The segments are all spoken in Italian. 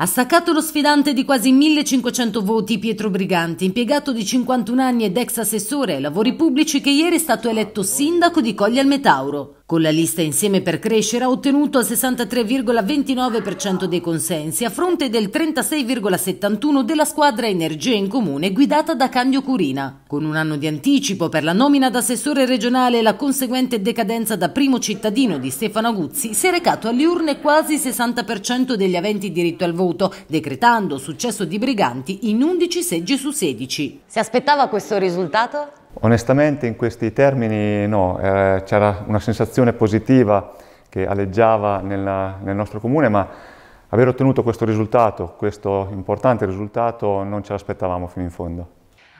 Ha staccato lo sfidante di quasi 1500 voti Pietro Briganti, impiegato di 51 anni ed ex assessore ai lavori pubblici che ieri è stato eletto sindaco di Cogliel Metauro. Con la lista Insieme per crescere ha ottenuto il 63,29% dei consensi a fronte del 36,71% della squadra Energia in Comune guidata da Candio Curina. Con un anno di anticipo per la nomina d'assessore regionale e la conseguente decadenza da primo cittadino di Stefano Aguzzi si è recato alle urne quasi il 60% degli aventi diritto al voto, decretando successo di Briganti in 11 seggi su 16. Si aspettava questo risultato? Onestamente in questi termini no, eh, c'era una sensazione positiva che alleggiava nella, nel nostro comune, ma aver ottenuto questo risultato, questo importante risultato, non ce l'aspettavamo fino in fondo.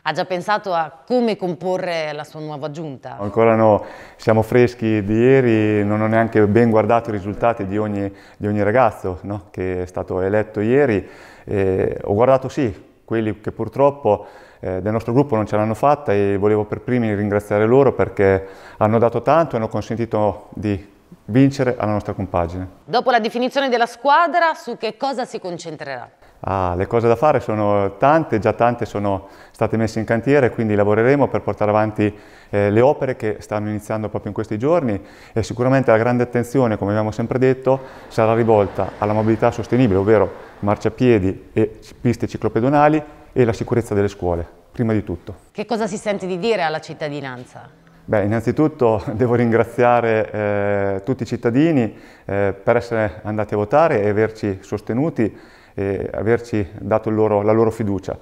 Ha già pensato a come comporre la sua nuova giunta? Ancora no, siamo freschi di ieri, non ho neanche ben guardato i risultati di ogni, di ogni ragazzo no, che è stato eletto ieri. Eh, ho guardato sì quelli che purtroppo eh, del nostro gruppo non ce l'hanno fatta e volevo per primi ringraziare loro perché hanno dato tanto e hanno consentito di vincere alla nostra compagine. Dopo la definizione della squadra, su che cosa si concentrerà? Ah, le cose da fare sono tante, già tante sono state messe in cantiere, quindi lavoreremo per portare avanti eh, le opere che stanno iniziando proprio in questi giorni e sicuramente la grande attenzione, come abbiamo sempre detto, sarà rivolta alla mobilità sostenibile, ovvero marciapiedi e piste ciclopedonali e la sicurezza delle scuole, prima di tutto. Che cosa si sente di dire alla cittadinanza? Beh, innanzitutto devo ringraziare eh, tutti i cittadini eh, per essere andati a votare e averci sostenuti e averci dato loro, la loro fiducia.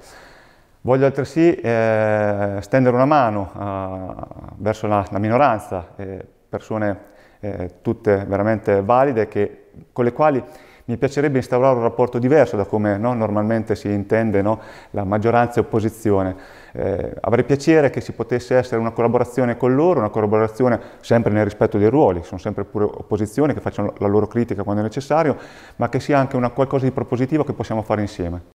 Voglio altresì eh, stendere una mano eh, verso la, la minoranza, eh, persone eh, tutte veramente valide che, con le quali mi piacerebbe instaurare un rapporto diverso da come no, normalmente si intende no, la maggioranza e opposizione. Eh, avrei piacere che ci potesse essere una collaborazione con loro, una collaborazione sempre nel rispetto dei ruoli, sono sempre pure opposizioni che facciano la loro critica quando è necessario, ma che sia anche una qualcosa di propositivo che possiamo fare insieme.